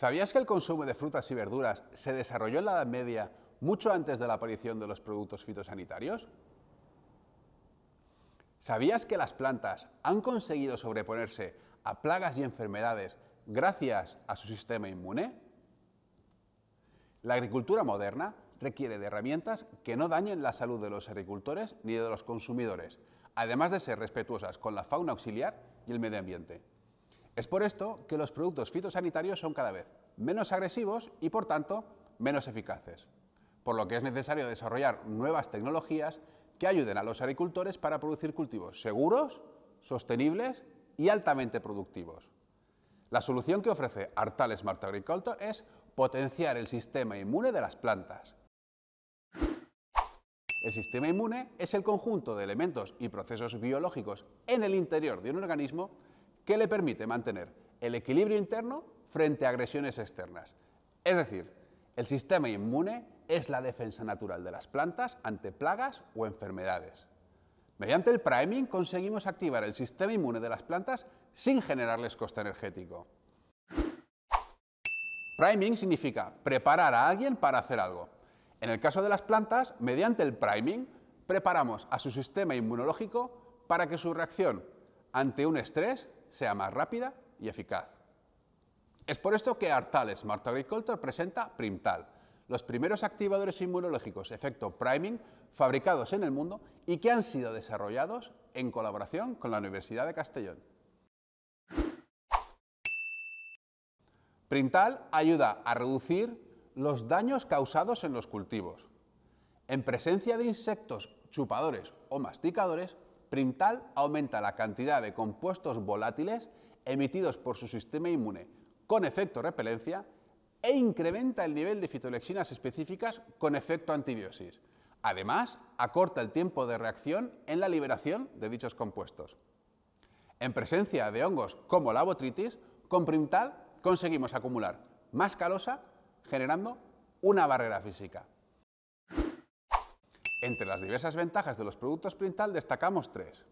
¿Sabías que el consumo de frutas y verduras se desarrolló en la Edad Media mucho antes de la aparición de los productos fitosanitarios? ¿Sabías que las plantas han conseguido sobreponerse a plagas y enfermedades gracias a su sistema inmune? La agricultura moderna requiere de herramientas que no dañen la salud de los agricultores ni de los consumidores, además de ser respetuosas con la fauna auxiliar y el medio ambiente. Es por esto que los productos fitosanitarios son cada vez menos agresivos y, por tanto, menos eficaces, por lo que es necesario desarrollar nuevas tecnologías que ayuden a los agricultores para producir cultivos seguros, sostenibles y altamente productivos. La solución que ofrece Artal Smart Agriculture es potenciar el sistema inmune de las plantas. El sistema inmune es el conjunto de elementos y procesos biológicos en el interior de un organismo que le permite mantener el equilibrio interno frente a agresiones externas. Es decir, el sistema inmune es la defensa natural de las plantas ante plagas o enfermedades. Mediante el priming conseguimos activar el sistema inmune de las plantas sin generarles coste energético. Priming significa preparar a alguien para hacer algo. En el caso de las plantas, mediante el priming, preparamos a su sistema inmunológico para que su reacción ante un estrés sea más rápida y eficaz. Es por esto que Artales Smart Agriculture presenta Primtal, los primeros activadores inmunológicos efecto priming fabricados en el mundo y que han sido desarrollados en colaboración con la Universidad de Castellón. Printal ayuda a reducir los daños causados en los cultivos. En presencia de insectos chupadores o masticadores, Primtal aumenta la cantidad de compuestos volátiles emitidos por su sistema inmune con efecto repelencia e incrementa el nivel de fitolexinas específicas con efecto antibiosis. Además, acorta el tiempo de reacción en la liberación de dichos compuestos. En presencia de hongos como la botritis, con Primtal conseguimos acumular más calosa generando una barrera física. Entre las diversas ventajas de los productos Printal destacamos tres.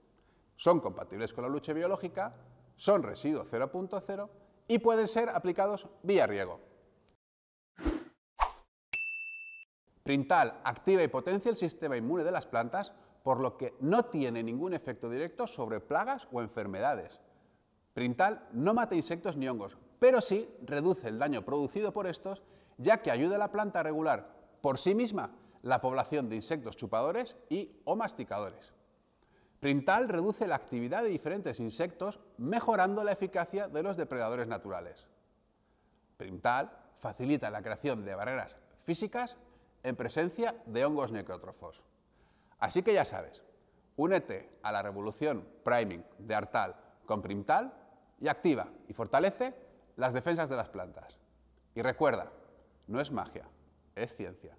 Son compatibles con la lucha biológica, son residuo 0.0 y pueden ser aplicados vía riego. Printal activa y potencia el sistema inmune de las plantas, por lo que no tiene ningún efecto directo sobre plagas o enfermedades. Printal no mata insectos ni hongos, pero sí reduce el daño producido por estos, ya que ayuda a la planta a regular por sí misma la población de insectos chupadores y o masticadores. Printal reduce la actividad de diferentes insectos mejorando la eficacia de los depredadores naturales. Printal facilita la creación de barreras físicas en presencia de hongos necrótrofos. Así que ya sabes, únete a la revolución priming de Artal con Primtal y activa y fortalece las defensas de las plantas. Y recuerda, no es magia, es ciencia.